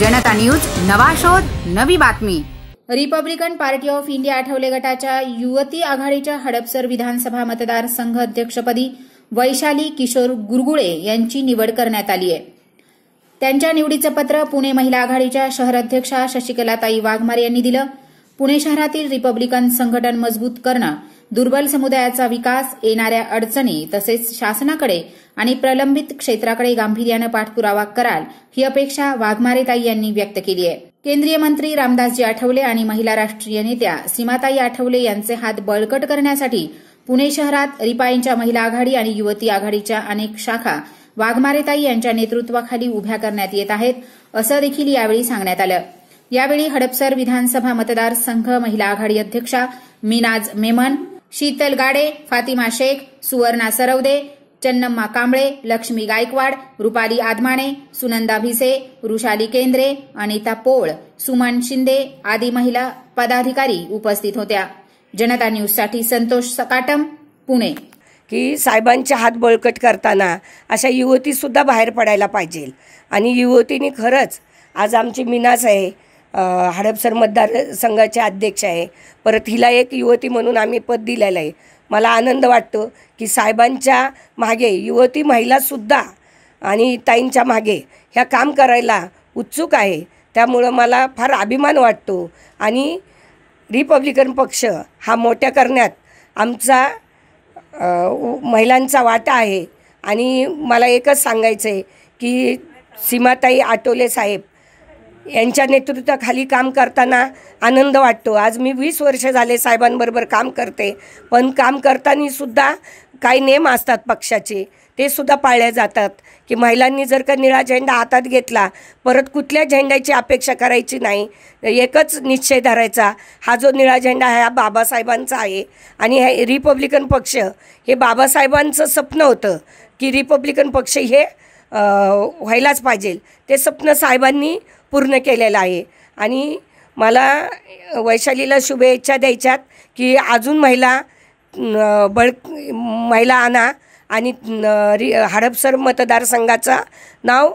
जनता news नवा शोध नवी बातमी Republican Party of India Athawale गटाच्या युवती आघाडीच्या हडपसर विधानसभा मतदारसंघ अध्यक्षपदी वैशाली किशोर गुरगुळे यांची निवड करण्यात आली आहे त्यांच्या निवडीचं पत्र पुणे महिला आघाडीच्या शहराध्यक्षा शशिकलाताई वाघमारे यांनी दिलं पुणे शहरातील रिपब्लिकन संघटन मजबूत करणं दुर्बल समुदायाचा विकास येणाऱ्या अडचणी तसेच शासनाकडे आणि प्रलंबित क्षेत्राकडे गांभीर्यानं पाठपुरावा कराल ही अपेक्षा वाघमारेताई यांनी व्यक्त केली आहे केंद्रीय मंत्री रामदासजी आठवले आणि महिला राष्ट्रीय नेत्या सीमाताई आठवले यांचे हात बळकट करण्यासाठी पुणे शहरात रिपाईंच्या महिला आघाडी आणि युवती आघाडीच्या अनेक शाखा वाघमारेताई यांच्या नेतृत्वाखाली उभ्या करण्यात येत आहेत असं देखील यावेळी सांगण्यात आलं यावेळी हडपसर विधानसभा मतदारसंघ महिला आघाडी अध्यक्षा मिनाज मेमन शीतल गाडे फातिमा शेख सुवर्णा सरवदे चन्नम्मा कांबळे लक्ष्मी गायकवाड रुपाली आदमाणे सुनंदा भिसे वृषाली केंद्रे अनिता पोळ सुमन शिंदे आदी महिला पदाधिकारी उपस्थित होत्या जनता न्यूजसाठी संतोष सकाटम पुणे की साहेबांचे हात बळकट करताना अशा युवतीसुद्धा बाहेर पडायला पाहिजे आणि युवतींनी खरंच आज आमची मिनास आहे हडपसर मतदार संघाचे अध्यक्ष आहे परत हिला एक युवती म्हणून आम्ही पद दिलेलं आहे मला आनंद वाटतो की साहेबांच्या मागे युवती महिलासुद्धा आणि ताईंच्या मागे ह्या काम करायला उत्सुक आहे त्यामुळं मला फार अभिमान वाटतो आणि रिपब्लिकन पक्ष हा मोठ्या करण्यात आमचा महिलांचा वाटा आहे आणि मला एकच सांगायचं आहे की सीमाताई आटोले साहेब यांच्या नेतृत्वाखाली काम करताना आनंद वाटतो आज मी वीस वर्ष झाले साहेबांबरोबर काम करते पण काम करतानासुद्धा काही नेम असतात पक्षाचे ते सुद्धा पाळले जातात की महिलांनी जर का निळा झेंडा हातात घेतला परत कुठल्या झेंड्याची अपेक्षा करायची नाही एकच निश्चय धरायचा हा जो निळा झेंडा आहे हा बाबासाहेबांचा आहे आणि हे रिपब्लिकन पक्ष हे बाबासाहेबांचं स्वप्न होतं की रिपब्लिकन पक्ष हे व्हायलाच पाहिजे ते स्वप्न साहेबांनी पूर्ण केलेलं आहे आणि मला वैशालीला शुभेच्छा द्यायच्यात की अजून महिला बळ महिला आणा आणि हडपसर मतदारसंघाचं नाव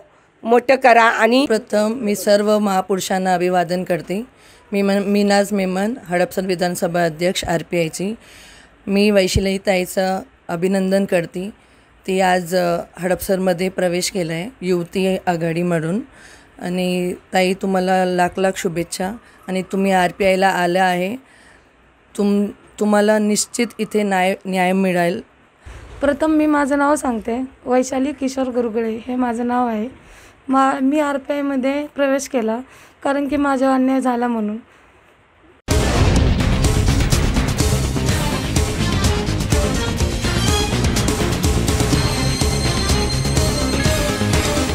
मोठं करा आणि प्रथम मी सर्व महापुरुषांना अभिवादन करते मी मन मीनाज मेमन हडपसर विधानसभा अध्यक्ष आर पी आयची मी वैशिलई ताईचं अभिनंदन करते ती आज हडपसरमध्ये प्रवेश केला आहे युवती आघाडी म्हणून आणि ताई तुम्हाला लाख लाख शुभेच्छा आणि तुम्ही आर पी आयला आल्या आहे तुम तुम्हाला निश्चित इथे न्याय न्याय मिळेल प्रथम मी माझं नाव सांगते वैशाली किशोर गुरुगळे हे माझं नाव आहे मा मी आर पी आयमध्ये प्रवेश केला कारण की माझा अन्याय झाला म्हणून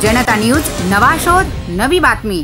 जनता न्यूज नवा शोध नवी बातमी